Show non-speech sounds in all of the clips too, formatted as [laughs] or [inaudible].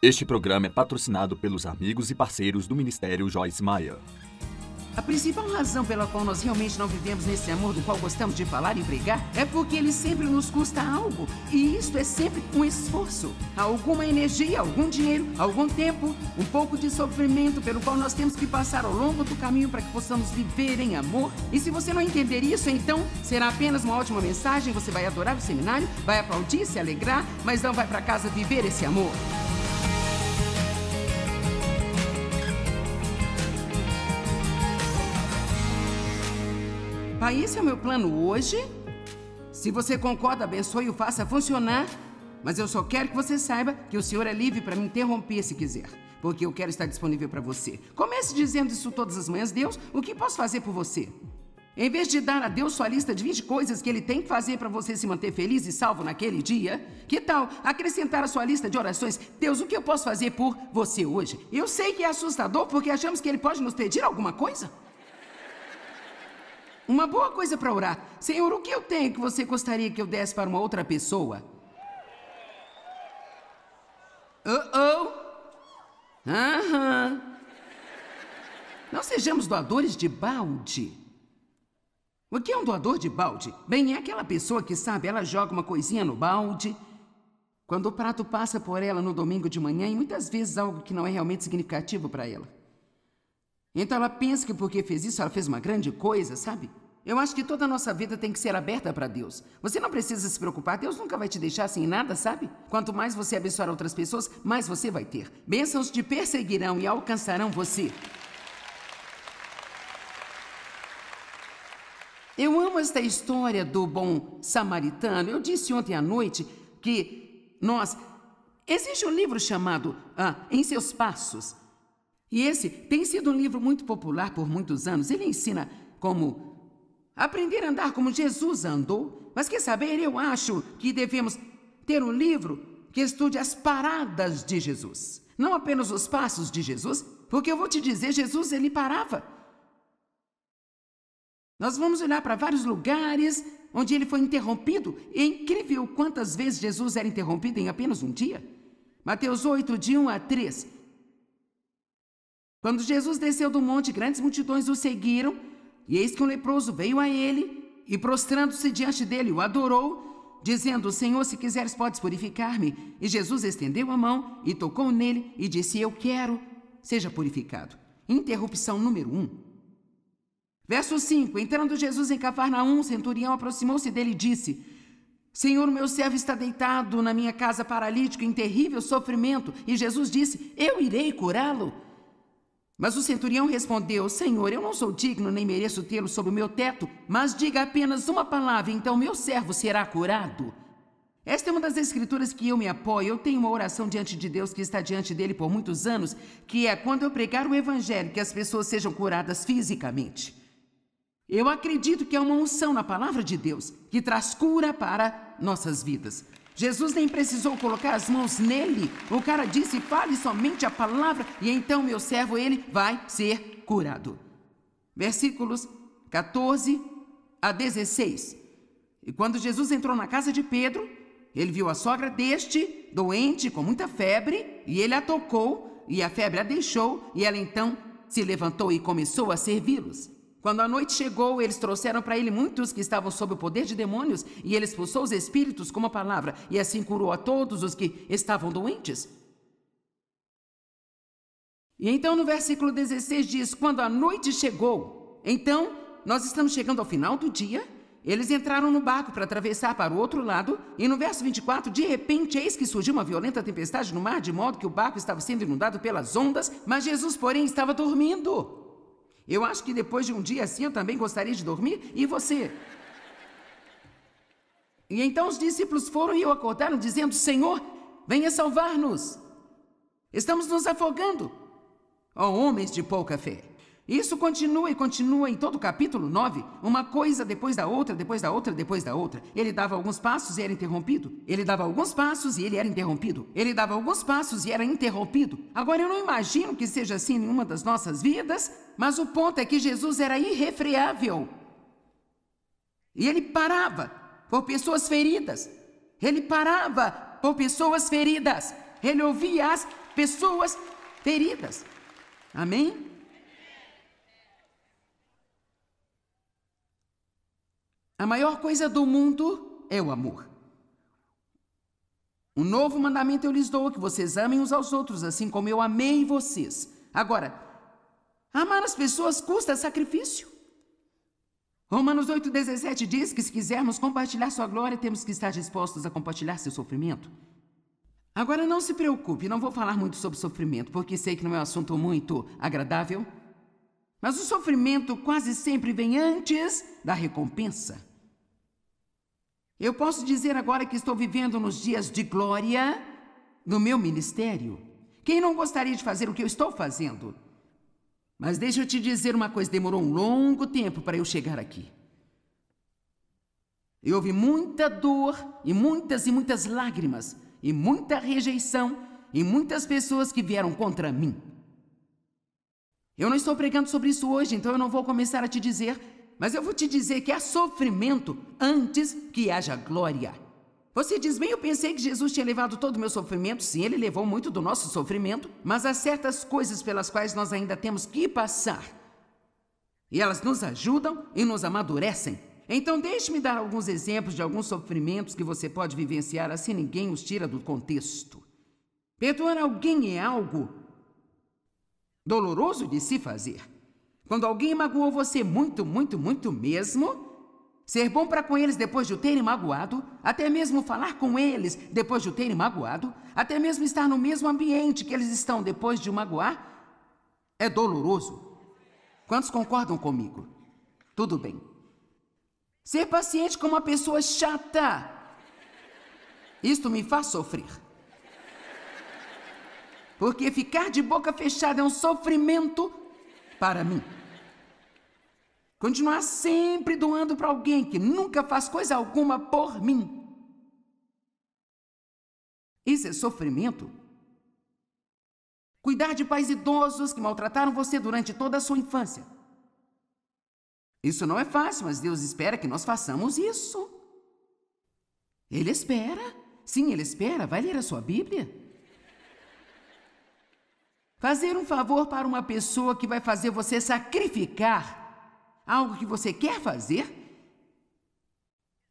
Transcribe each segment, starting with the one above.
Este programa é patrocinado pelos amigos e parceiros do Ministério Joyce Maia. A principal razão pela qual nós realmente não vivemos nesse amor do qual gostamos de falar e pregar é porque ele sempre nos custa algo. E isto é sempre um esforço. Alguma energia, algum dinheiro, algum tempo, um pouco de sofrimento pelo qual nós temos que passar ao longo do caminho para que possamos viver em amor. E se você não entender isso, então será apenas uma ótima mensagem. Você vai adorar o seminário, vai aplaudir, se alegrar, mas não vai para casa viver esse amor. Ah, esse é o meu plano hoje. Se você concorda, abençoe o faça funcionar. Mas eu só quero que você saiba que o senhor é livre para me interromper se quiser, porque eu quero estar disponível para você. Comece dizendo isso todas as manhãs, Deus, o que posso fazer por você? Em vez de dar a Deus sua lista de 20 coisas que ele tem que fazer para você se manter feliz e salvo naquele dia, que tal acrescentar à sua lista de orações: Deus, o que eu posso fazer por você hoje? Eu sei que é assustador porque achamos que ele pode nos pedir alguma coisa. Uma boa coisa para orar. Senhor, o que eu tenho que você gostaria que eu desse para uma outra pessoa? Uh-oh. Aham. -huh. Não sejamos doadores de balde. O que é um doador de balde? Bem, é aquela pessoa que sabe, ela joga uma coisinha no balde. Quando o prato passa por ela no domingo de manhã e muitas vezes algo que não é realmente significativo para ela. Então ela pensa que porque fez isso, ela fez uma grande coisa, sabe? Eu acho que toda a nossa vida tem que ser aberta para Deus. Você não precisa se preocupar, Deus nunca vai te deixar sem nada, sabe? Quanto mais você abençoar outras pessoas, mais você vai ter. Bênçãos te perseguirão e alcançarão você. Eu amo esta história do bom samaritano. Eu disse ontem à noite que nós. Existe um livro chamado ah, Em Seus Passos. E esse tem sido um livro muito popular por muitos anos. Ele ensina como aprender a andar como Jesus andou. Mas quer saber? Eu acho que devemos ter um livro que estude as paradas de Jesus, não apenas os passos de Jesus, porque eu vou te dizer, Jesus ele parava. Nós vamos olhar para vários lugares onde ele foi interrompido. É incrível quantas vezes Jesus era interrompido em apenas um dia. Mateus 8, de 1 a 3. Quando Jesus desceu do monte, grandes multidões o seguiram, e eis que um leproso veio a ele, e prostrando-se diante dele, o adorou, dizendo: Senhor, se quiseres, podes purificar-me. E Jesus estendeu a mão e tocou nele e disse: Eu quero, seja purificado. Interrupção número 1. Um. Verso 5: Entrando Jesus em Cafarnaum, o centurião aproximou-se dele e disse: Senhor, meu servo está deitado na minha casa paralítico em terrível sofrimento. E Jesus disse: Eu irei curá-lo. Mas o centurião respondeu: Senhor, eu não sou digno nem mereço tê-lo sob o meu teto, mas diga apenas uma palavra, então meu servo será curado. Esta é uma das escrituras que eu me apoio. Eu tenho uma oração diante de Deus que está diante dele por muitos anos, que é quando eu pregar o evangelho que as pessoas sejam curadas fisicamente. Eu acredito que há uma unção na palavra de Deus que traz cura para nossas vidas. Jesus nem precisou colocar as mãos nele. O cara disse: fale somente a palavra, e então meu servo, ele vai ser curado. Versículos 14 a 16. E quando Jesus entrou na casa de Pedro, ele viu a sogra deste, doente, com muita febre, e ele a tocou, e a febre a deixou, e ela então se levantou e começou a servi-los. Quando a noite chegou, eles trouxeram para ele muitos que estavam sob o poder de demônios, e ele expulsou os espíritos com uma palavra, e assim curou a todos os que estavam doentes. E então no versículo 16 diz: Quando a noite chegou, então nós estamos chegando ao final do dia, eles entraram no barco para atravessar para o outro lado, e no verso 24, de repente, eis que surgiu uma violenta tempestade no mar, de modo que o barco estava sendo inundado pelas ondas, mas Jesus, porém, estava dormindo. Eu acho que depois de um dia assim eu também gostaria de dormir, e você? E então os discípulos foram e o acordaram, dizendo: Senhor, venha salvar-nos. Estamos nos afogando. Ó oh, homens de pouca fé. Isso continua e continua em todo o capítulo 9, uma coisa depois da outra, depois da outra, depois da outra. Ele dava alguns passos e era interrompido. Ele dava alguns passos e ele era interrompido. Ele dava alguns passos e era interrompido. Agora eu não imagino que seja assim em uma das nossas vidas, mas o ponto é que Jesus era irrefreável. E ele parava por pessoas feridas. Ele parava por pessoas feridas. Ele ouvia as pessoas feridas. Amém? A maior coisa do mundo é o amor. Um novo mandamento eu lhes dou: que vocês amem uns aos outros, assim como eu amei vocês. Agora, amar as pessoas custa sacrifício. Romanos 8,17 diz que se quisermos compartilhar sua glória, temos que estar dispostos a compartilhar seu sofrimento. Agora não se preocupe, não vou falar muito sobre sofrimento, porque sei que não é um assunto muito agradável. Mas o sofrimento quase sempre vem antes da recompensa. Eu posso dizer agora que estou vivendo nos dias de glória no meu ministério. Quem não gostaria de fazer o que eu estou fazendo? Mas deixa eu te dizer uma coisa: demorou um longo tempo para eu chegar aqui. E houve muita dor, e muitas e muitas lágrimas, e muita rejeição, e muitas pessoas que vieram contra mim. Eu não estou pregando sobre isso hoje, então eu não vou começar a te dizer mas eu vou te dizer que há sofrimento antes que haja glória. Você diz, bem, eu pensei que Jesus tinha levado todo o meu sofrimento. Sim, ele levou muito do nosso sofrimento, mas há certas coisas pelas quais nós ainda temos que passar. E elas nos ajudam e nos amadurecem. Então, deixe-me dar alguns exemplos de alguns sofrimentos que você pode vivenciar assim ninguém os tira do contexto. Perdoar alguém é algo doloroso de se fazer. Quando alguém magoou você muito, muito, muito mesmo, ser bom para com eles depois de o terem magoado, até mesmo falar com eles depois de o terem magoado, até mesmo estar no mesmo ambiente que eles estão depois de o magoar, é doloroso. Quantos concordam comigo? Tudo bem. Ser paciente com uma pessoa chata. Isto me faz sofrer. Porque ficar de boca fechada é um sofrimento para mim. Continuar sempre doando para alguém que nunca faz coisa alguma por mim. Isso é sofrimento? Cuidar de pais idosos que maltrataram você durante toda a sua infância. Isso não é fácil, mas Deus espera que nós façamos isso. Ele espera. Sim, ele espera. Vai ler a sua Bíblia. Fazer um favor para uma pessoa que vai fazer você sacrificar algo que você quer fazer,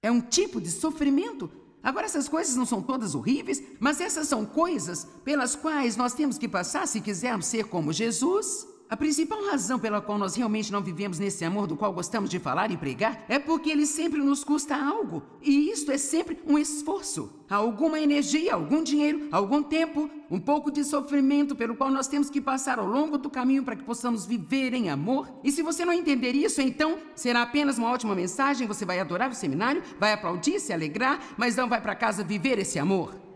é um tipo de sofrimento. Agora, essas coisas não são todas horríveis, mas essas são coisas pelas quais nós temos que passar se quisermos ser como Jesus. A principal razão pela qual nós realmente não vivemos nesse amor do qual gostamos de falar e pregar é porque ele sempre nos custa algo. E isto é sempre um esforço. Alguma energia, algum dinheiro, algum tempo, um pouco de sofrimento pelo qual nós temos que passar ao longo do caminho para que possamos viver em amor. E se você não entender isso, então será apenas uma ótima mensagem. Você vai adorar o seminário, vai aplaudir, se alegrar, mas não vai para casa viver esse amor.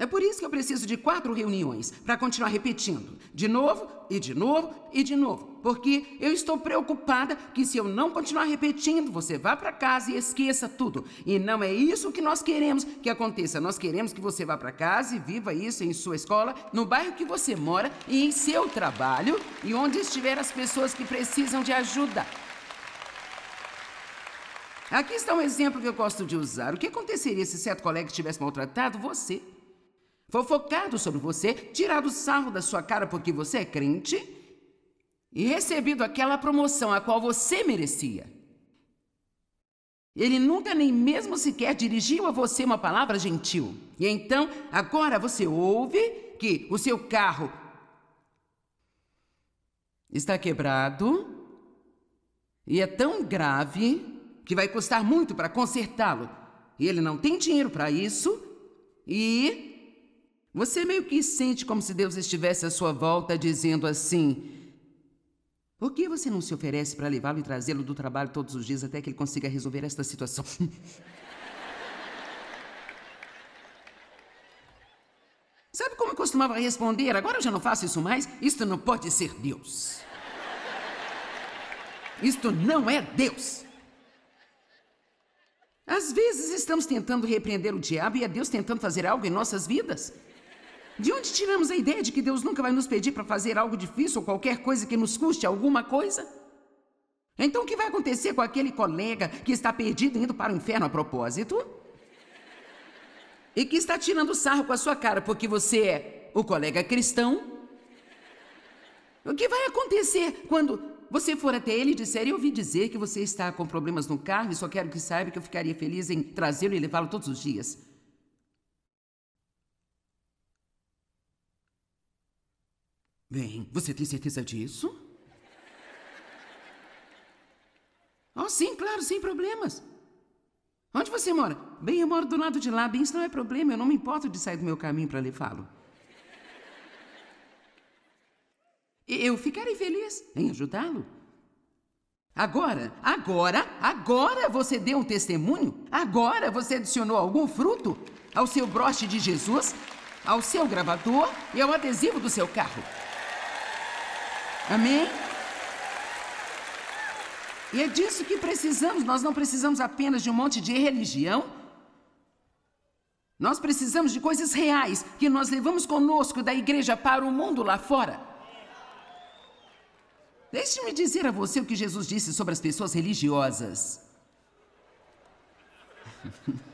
É por isso que eu preciso de quatro reuniões para continuar repetindo, de novo e de novo e de novo, porque eu estou preocupada que se eu não continuar repetindo, você vá para casa e esqueça tudo. E não é isso que nós queremos que aconteça. Nós queremos que você vá para casa e viva isso em sua escola, no bairro que você mora e em seu trabalho e onde estiver as pessoas que precisam de ajuda. Aqui está um exemplo que eu gosto de usar. O que aconteceria se certo colega tivesse maltratado você? fofocado sobre você, tirado sarro da sua cara porque você é crente e recebido aquela promoção a qual você merecia. Ele nunca nem mesmo sequer dirigiu a você uma palavra gentil. E então, agora você ouve que o seu carro está quebrado e é tão grave que vai custar muito para consertá-lo. E ele não tem dinheiro para isso e você meio que sente como se Deus estivesse à sua volta dizendo assim: Por que você não se oferece para levá-lo e trazê-lo do trabalho todos os dias até que ele consiga resolver esta situação? [laughs] Sabe como eu costumava responder? Agora eu já não faço isso mais. Isto não pode ser Deus. Isto não é Deus. Às vezes estamos tentando repreender o diabo e é Deus tentando fazer algo em nossas vidas. De onde tiramos a ideia de que Deus nunca vai nos pedir para fazer algo difícil ou qualquer coisa que nos custe alguma coisa? Então, o que vai acontecer com aquele colega que está perdido indo para o inferno a propósito? E que está tirando sarro com a sua cara porque você é o colega cristão? O que vai acontecer quando você for até ele e disser: Eu ouvi dizer que você está com problemas no carro e só quero que saiba que eu ficaria feliz em trazê-lo e levá-lo todos os dias? Bem, você tem certeza disso? Oh, sim, claro, sem problemas. Onde você mora? Bem, eu moro do lado de lá. Bem, isso não é problema. Eu não me importo de sair do meu caminho para levá-lo. Eu ficarei feliz em ajudá-lo. Agora, agora, agora você deu um testemunho? Agora você adicionou algum fruto ao seu broche de Jesus, ao seu gravador e ao adesivo do seu carro? Amém? E é disso que precisamos. Nós não precisamos apenas de um monte de religião. Nós precisamos de coisas reais que nós levamos conosco da igreja para o mundo lá fora. Deixe-me dizer a você o que Jesus disse sobre as pessoas religiosas. [laughs]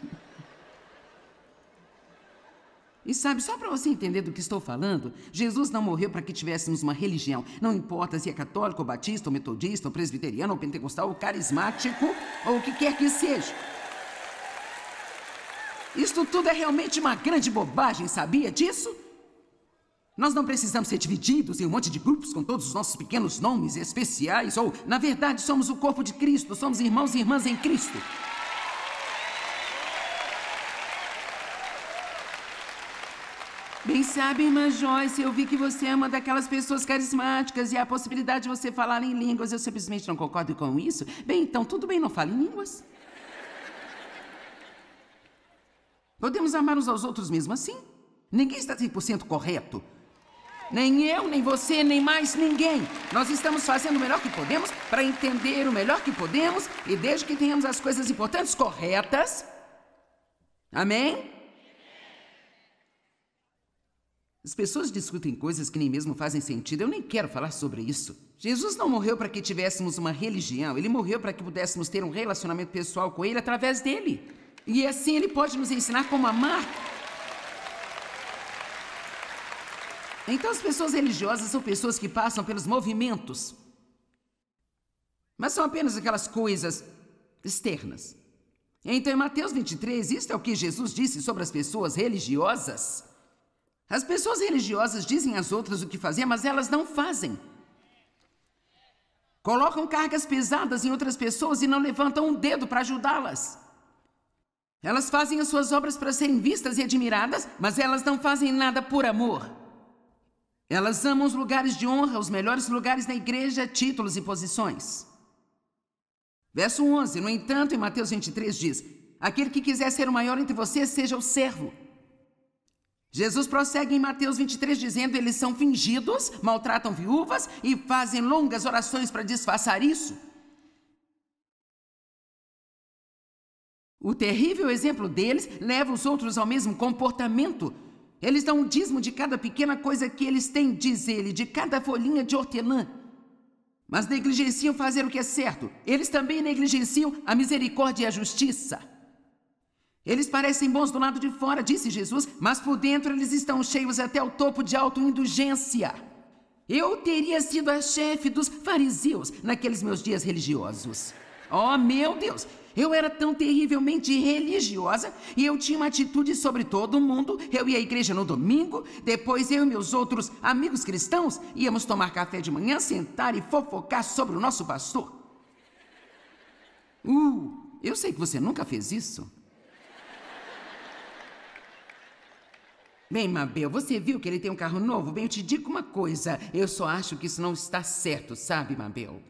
E sabe, só para você entender do que estou falando, Jesus não morreu para que tivéssemos uma religião. Não importa se é católico, ou batista, ou metodista, ou presbiteriano, ou pentecostal, ou carismático, ou o que quer que seja. Isto tudo é realmente uma grande bobagem, sabia disso? Nós não precisamos ser divididos em um monte de grupos com todos os nossos pequenos nomes especiais, ou, na verdade, somos o corpo de Cristo, somos irmãos e irmãs em Cristo. Quem sabe, irmã Joyce, eu vi que você é uma daquelas pessoas carismáticas e a possibilidade de você falar em línguas, eu simplesmente não concordo com isso. Bem, então tudo bem, não fale em línguas. Podemos amar uns aos outros mesmo assim. Ninguém está 100% correto. Nem eu, nem você, nem mais ninguém. Nós estamos fazendo o melhor que podemos para entender o melhor que podemos e desde que tenhamos as coisas importantes corretas. Amém? As pessoas discutem coisas que nem mesmo fazem sentido. Eu nem quero falar sobre isso. Jesus não morreu para que tivéssemos uma religião, ele morreu para que pudéssemos ter um relacionamento pessoal com ele através dele. E assim ele pode nos ensinar como amar. Então as pessoas religiosas são pessoas que passam pelos movimentos. Mas são apenas aquelas coisas externas. Então em Mateus 23, isto é o que Jesus disse sobre as pessoas religiosas. As pessoas religiosas dizem às outras o que fazer, mas elas não fazem. Colocam cargas pesadas em outras pessoas e não levantam um dedo para ajudá-las. Elas fazem as suas obras para serem vistas e admiradas, mas elas não fazem nada por amor. Elas amam os lugares de honra, os melhores lugares na igreja, títulos e posições. Verso 11, no entanto, em Mateus 23 diz: Aquele que quiser ser o maior entre vocês, seja o servo. Jesus prossegue em Mateus 23 dizendo: eles são fingidos, maltratam viúvas e fazem longas orações para disfarçar isso. O terrível exemplo deles leva os outros ao mesmo comportamento. Eles dão um dízimo de cada pequena coisa que eles têm, diz ele, de cada folhinha de hortelã. Mas negligenciam fazer o que é certo. Eles também negligenciam a misericórdia e a justiça. Eles parecem bons do lado de fora, disse Jesus, mas por dentro eles estão cheios até o topo de autoindulgência. Eu teria sido a chefe dos fariseus naqueles meus dias religiosos. Oh, meu Deus! Eu era tão terrivelmente religiosa e eu tinha uma atitude sobre todo mundo. Eu ia à igreja no domingo, depois eu e meus outros amigos cristãos íamos tomar café de manhã, sentar e fofocar sobre o nosso pastor. Uh, eu sei que você nunca fez isso. Bem, Mabel, você viu que ele tem um carro novo? Bem, eu te digo uma coisa. Eu só acho que isso não está certo, sabe, Mabel?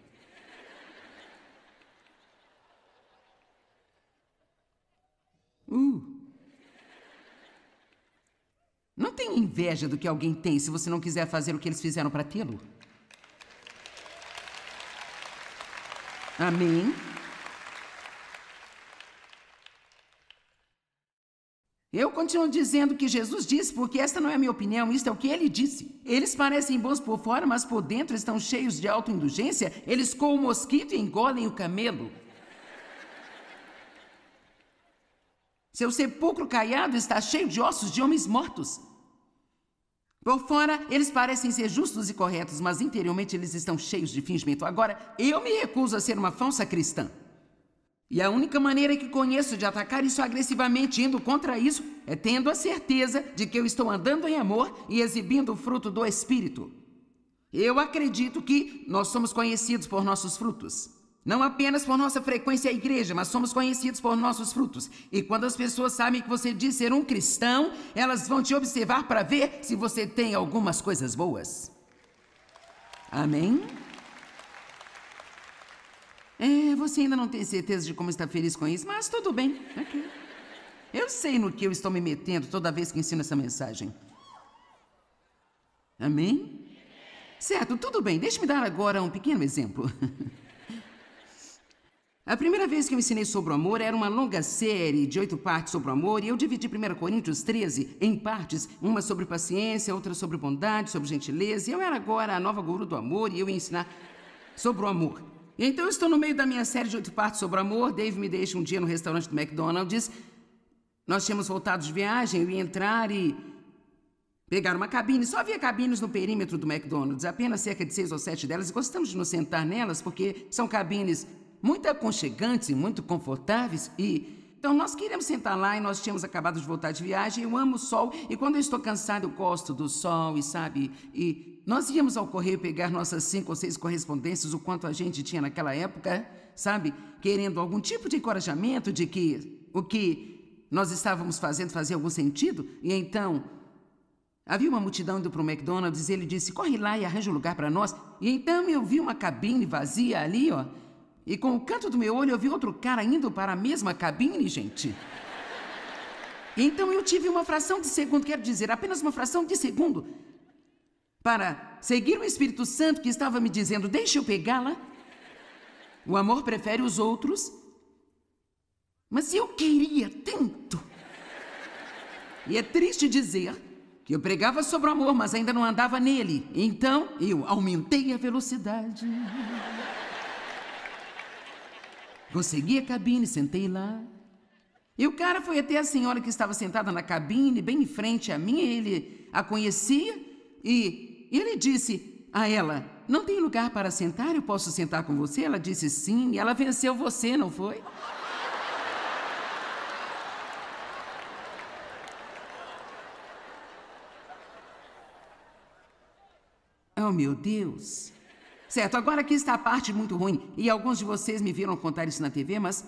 Uh. Não tem inveja do que alguém tem se você não quiser fazer o que eles fizeram para tê-lo? Amém? Eu continuo dizendo que Jesus disse, porque esta não é a minha opinião, isto é o que ele disse. Eles parecem bons por fora, mas por dentro estão cheios de autoindulgência, eles coam o mosquito e engolem o camelo. Seu sepulcro caiado está cheio de ossos de homens mortos. Por fora, eles parecem ser justos e corretos, mas interiormente eles estão cheios de fingimento. Agora, eu me recuso a ser uma falsa cristã. E a única maneira que conheço de atacar isso agressivamente indo contra isso é tendo a certeza de que eu estou andando em amor e exibindo o fruto do Espírito. Eu acredito que nós somos conhecidos por nossos frutos. Não apenas por nossa frequência à igreja, mas somos conhecidos por nossos frutos. E quando as pessoas sabem que você diz ser um cristão, elas vão te observar para ver se você tem algumas coisas boas. Amém? É, você ainda não tem certeza de como está feliz com isso, mas tudo bem. Okay. Eu sei no que eu estou me metendo toda vez que ensino essa mensagem. Amém? Certo, tudo bem. Deixe-me dar agora um pequeno exemplo. [laughs] A primeira vez que eu ensinei sobre o amor era uma longa série de oito partes sobre o amor e eu dividi 1 Coríntios 13 em partes, uma sobre paciência, outra sobre bondade, sobre gentileza. E eu era agora a nova guru do amor e eu ia ensinar sobre o amor então eu estou no meio da minha série de oito partes sobre amor. Dave me deixa um dia no restaurante do McDonald's. Nós tínhamos voltado de viagem, eu ia entrar e pegar uma cabine. Só havia cabines no perímetro do McDonald's, apenas cerca de seis ou sete delas. E gostamos de nos sentar nelas porque são cabines muito aconchegantes e muito confortáveis. E então nós queríamos sentar lá e nós tínhamos acabado de voltar de viagem. Eu amo o sol e quando eu estou cansado eu gosto do sol e sabe e nós íamos ao correio pegar nossas cinco ou seis correspondências, o quanto a gente tinha naquela época, sabe, querendo algum tipo de encorajamento de que o que nós estávamos fazendo fazia algum sentido. E então Havia uma multidão indo para o McDonald's e ele disse: corre lá e arranja um lugar para nós. E então eu vi uma cabine vazia ali, ó. E com o canto do meu olho eu vi outro cara indo para a mesma cabine, gente. Então eu tive uma fração de segundo, quero dizer, apenas uma fração de segundo, para seguir o Espírito Santo que estava me dizendo: deixa eu pegá-la. O amor prefere os outros. Mas eu queria tanto. E é triste dizer que eu pregava sobre o amor, mas ainda não andava nele. Então eu aumentei a velocidade. Consegui a cabine, sentei lá. E o cara foi até a senhora que estava sentada na cabine, bem em frente a mim, ele a conhecia e ele disse a ela: Não tem lugar para sentar, eu posso sentar com você? Ela disse sim, e ela venceu você, não foi? Oh, meu Deus! Certo, agora aqui está a parte muito ruim, e alguns de vocês me viram contar isso na TV, mas.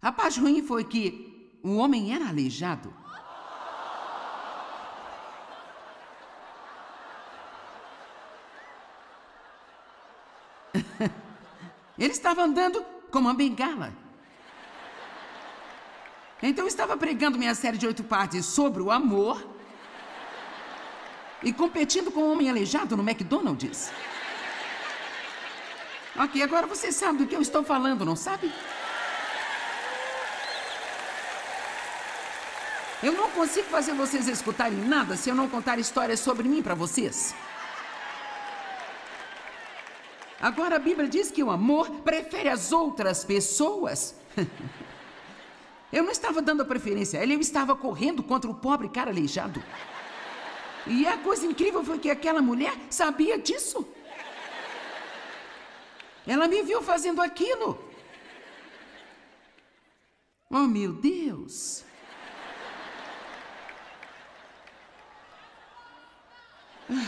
A parte ruim foi que o homem era aleijado. [laughs] Ele estava andando como uma bengala. Então eu estava pregando minha série de oito partes sobre o amor e competindo com um homem aleijado no McDonald's. Ok, agora você sabe do que eu estou falando, não sabe? Eu não consigo fazer vocês escutarem nada se eu não contar histórias sobre mim para vocês. Agora a Bíblia diz que o amor prefere as outras pessoas. [laughs] eu não estava dando a preferência a ele, eu estava correndo contra o pobre cara aleijado. E a coisa incrível foi que aquela mulher sabia disso. Ela me viu fazendo aquilo. Oh, meu Deus! Ah.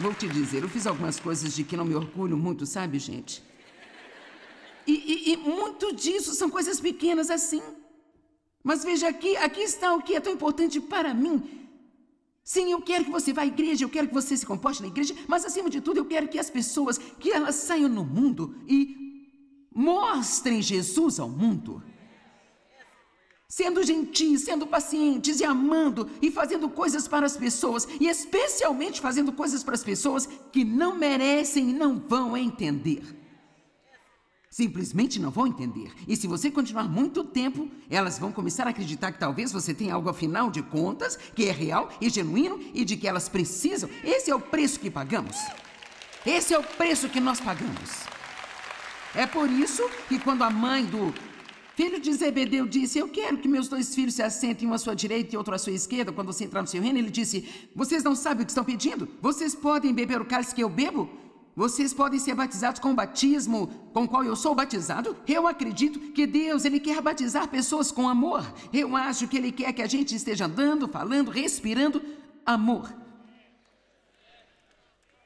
Vou te dizer, eu fiz algumas coisas de que não me orgulho muito, sabe, gente? E, e, e muito disso são coisas pequenas assim. Mas veja aqui, aqui está o que é tão importante para mim Sim, eu quero que você vá à igreja, eu quero que você se comporte na igreja, mas acima de tudo eu quero que as pessoas, que elas saiam no mundo e mostrem Jesus ao mundo. Sendo gentis, sendo pacientes e amando e fazendo coisas para as pessoas, e especialmente fazendo coisas para as pessoas que não merecem e não vão entender. Simplesmente não vão entender. E se você continuar muito tempo, elas vão começar a acreditar que talvez você tenha algo afinal de contas, que é real e genuíno e de que elas precisam. Esse é o preço que pagamos. Esse é o preço que nós pagamos. É por isso que quando a mãe do filho de Zebedeu disse: Eu quero que meus dois filhos se assentem, um à sua direita e outro à sua esquerda, quando você entrar no seu reino, ele disse: Vocês não sabem o que estão pedindo? Vocês podem beber o cálice que eu bebo? Vocês podem ser batizados com o batismo com o qual eu sou batizado? Eu acredito que Deus, Ele quer batizar pessoas com amor. Eu acho que Ele quer que a gente esteja andando, falando, respirando amor.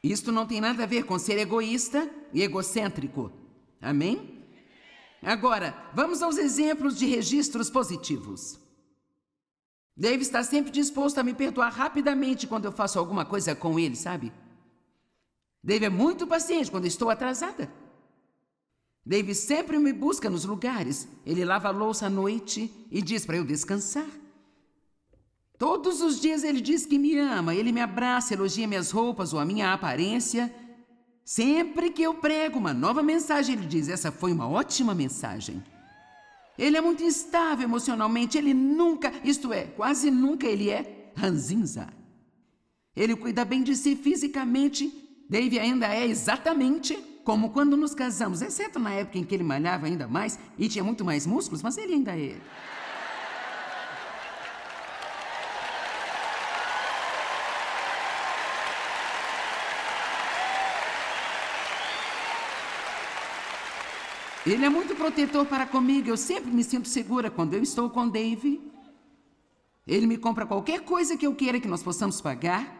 Isto não tem nada a ver com ser egoísta e egocêntrico. Amém? Agora, vamos aos exemplos de registros positivos. Dave está sempre disposto a me perdoar rapidamente quando eu faço alguma coisa com ele, sabe? Dave é muito paciente quando estou atrasada. Dave sempre me busca nos lugares. Ele lava a louça à noite e diz para eu descansar. Todos os dias ele diz que me ama, ele me abraça, elogia minhas roupas ou a minha aparência. Sempre que eu prego uma nova mensagem, ele diz: Essa foi uma ótima mensagem. Ele é muito instável emocionalmente, ele nunca, isto é, quase nunca ele é ranzinza. Ele cuida bem de si fisicamente Dave ainda é exatamente como quando nos casamos, exceto na época em que ele malhava ainda mais e tinha muito mais músculos, mas ele ainda é ele. é muito protetor para comigo. Eu sempre me sinto segura quando eu estou com Dave. Ele me compra qualquer coisa que eu queira que nós possamos pagar.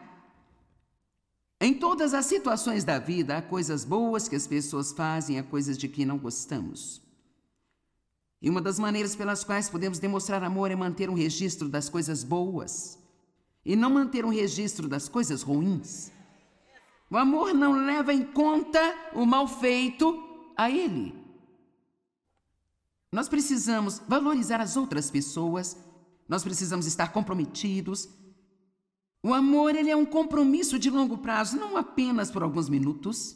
Em todas as situações da vida, há coisas boas que as pessoas fazem, há coisas de que não gostamos. E uma das maneiras pelas quais podemos demonstrar amor é manter um registro das coisas boas e não manter um registro das coisas ruins. O amor não leva em conta o mal feito a ele. Nós precisamos valorizar as outras pessoas, nós precisamos estar comprometidos, o amor ele é um compromisso de longo prazo, não apenas por alguns minutos.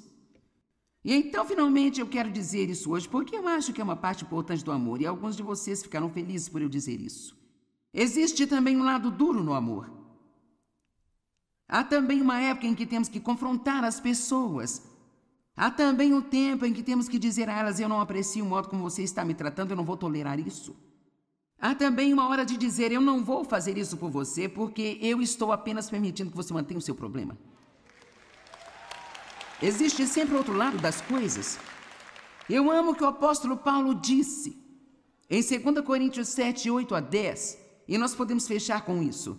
E então, finalmente, eu quero dizer isso hoje, porque eu acho que é uma parte importante do amor e alguns de vocês ficaram felizes por eu dizer isso. Existe também um lado duro no amor. Há também uma época em que temos que confrontar as pessoas. Há também um tempo em que temos que dizer a elas: Eu não aprecio o modo como você está me tratando, eu não vou tolerar isso. Há também uma hora de dizer: eu não vou fazer isso por você porque eu estou apenas permitindo que você mantenha o seu problema. Existe sempre outro lado das coisas. Eu amo o que o apóstolo Paulo disse em 2 Coríntios 7, 8 a 10, e nós podemos fechar com isso.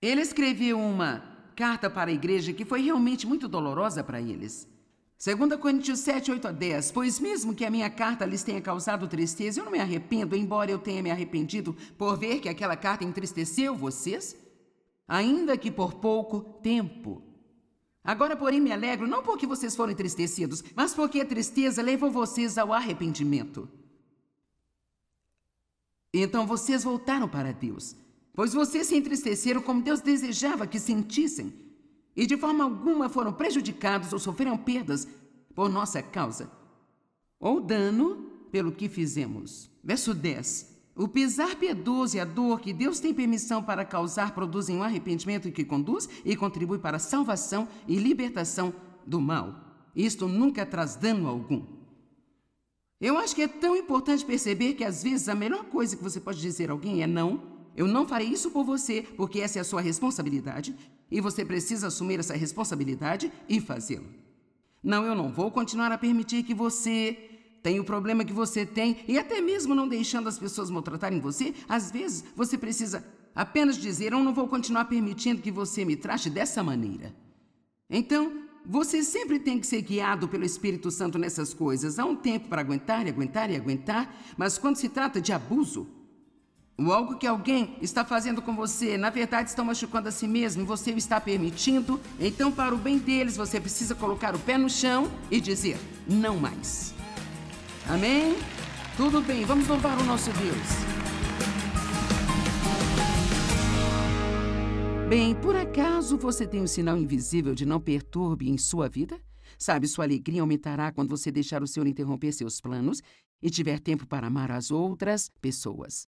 Ele escreveu uma carta para a igreja que foi realmente muito dolorosa para eles. Segunda Coríntios 7, 8 a 10. Pois mesmo que a minha carta lhes tenha causado tristeza, eu não me arrependo, embora eu tenha me arrependido por ver que aquela carta entristeceu vocês, ainda que por pouco tempo. Agora, porém, me alegro não porque vocês foram entristecidos, mas porque a tristeza levou vocês ao arrependimento. Então vocês voltaram para Deus, pois vocês se entristeceram como Deus desejava que sentissem e de forma alguma foram prejudicados ou sofreram perdas por nossa causa, ou dano pelo que fizemos. Verso 10. O pisar piedoso e a dor que Deus tem permissão para causar produzem um arrependimento que conduz e contribui para a salvação e libertação do mal. Isto nunca traz dano algum. Eu acho que é tão importante perceber que às vezes a melhor coisa que você pode dizer a alguém é não. Eu não farei isso por você, porque essa é a sua responsabilidade. E você precisa assumir essa responsabilidade e fazê-lo. Não, eu não vou continuar a permitir que você tenha o problema que você tem e até mesmo não deixando as pessoas maltratarem você, às vezes você precisa apenas dizer: "Eu não vou continuar permitindo que você me trate dessa maneira". Então, você sempre tem que ser guiado pelo Espírito Santo nessas coisas. Há um tempo para aguentar e aguentar e aguentar, mas quando se trata de abuso, o algo que alguém está fazendo com você, na verdade, estão machucando a si mesmo, você o está permitindo. Então, para o bem deles, você precisa colocar o pé no chão e dizer: não mais. Amém? Tudo bem, vamos louvar o nosso Deus. Bem, por acaso você tem um sinal invisível de não perturbe em sua vida? Sabe, sua alegria aumentará quando você deixar o Senhor interromper seus planos e tiver tempo para amar as outras pessoas.